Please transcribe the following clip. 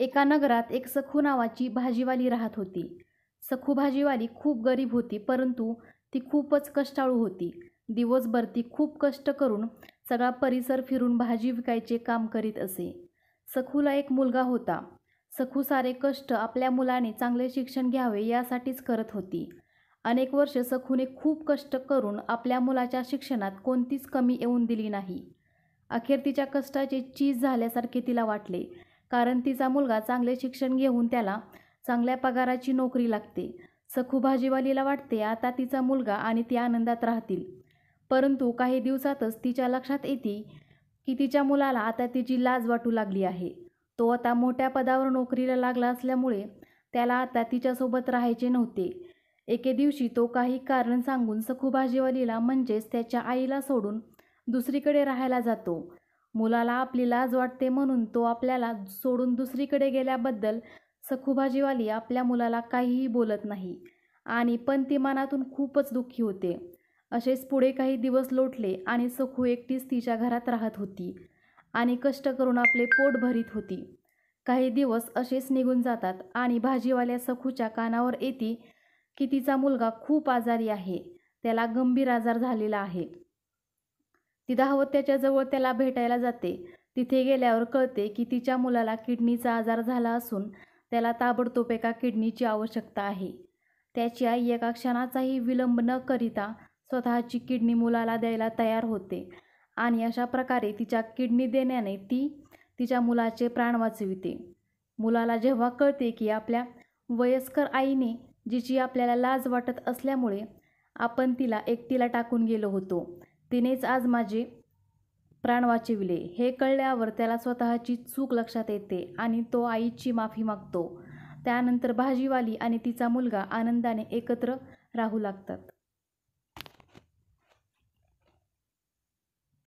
एका नगरात एक सखू नावाची भाजीवाली राहत होती सखू भाजीवाली खूप गरीब होती परंतु ती खूपच कष्टाळू होती दिवसभर ती खूप कष्ट करून सगळा परिसर फिरून भाजी विकायचे काम करीत असे सखूला एक मुलगा होता सखू सारे कष्ट आपल्या मुलाने चांगले शिक्षण घ्यावे यासाठीच करत होती अनेक वर्ष सखूने खूप कष्ट करून आपल्या मुलाच्या शिक्षणात कोणतीच कमी येऊन दिली नाही अखेर तिच्या कष्टाचे चीज झाल्यासारखे तिला वाटले कारण तिचा मुलगा चांगले शिक्षण घेऊन त्याला चांगल्या पगाराची नोकरी लागते सखू वाटते आता तिचा मुलगा आणि ती आनंदात राहतील परंतु काही दिवसातच तिच्या लक्षात येते की तिच्या मुलाला आता तिची लाज वाटू लागली आहे तो आता मोठ्या पदावर नोकरीला लागला असल्यामुळे त्याला आता तिच्यासोबत राहायचे नव्हते एके दिवशी तो काही कारण सांगून सखू म्हणजेच त्याच्या आईला सोडून दुसरीकडे राहायला जातो मुलाला आपली लाज वाटते म्हणून तो आपल्याला सोडून दुसरीकडे गेल्याबद्दल सखुबाजीवाली आपल्या मुलाला काहीही बोलत नाही आणि पण ती मनातून खूपच दुःखी होते असेच पुढे काही दिवस लोटले आणि सखू एकटीच तिच्या घरात राहत होती आणि कष्ट करून आपले पोट भरीत होती काही दिवस असेच निघून जातात आणि भाजीवाल्या सखूच्या कानावर येते की तिचा मुलगा खूप आजारी आहे त्याला गंभीर आजार झालेला आहे ती धावत त्याच्याजवळ त्याला भेटायला जाते तिथे गेल्यावर कळते की तिच्या मुलाला किडनीचा आजार झाला असून त्याला ताबडतोब एका किडनीची आवश्यकता आहे त्याची आई एका क्षणाचाही विलंब न करिता स्वतःची किडनी मुलाला द्यायला तयार होते आणि अशा प्रकारे तिच्या किडनी देण्याने ती तिच्या मुलाचे प्राण वाचविते मुलाला जेव्हा कळते की आपल्या वयस्कर आईने जिची आपल्याला लाज वाटत असल्यामुळे आपण तिला एकटीला टाकून गेलो होतो तिनेच आज माझे प्राण वाचविले हे कळल्यावर त्याला स्वतःची चूक लक्षात येते आणि तो आईची माफी मागतो त्यानंतर भाजीवाली आणि तिचा मुलगा आनंदाने एकत्र राहू लागतात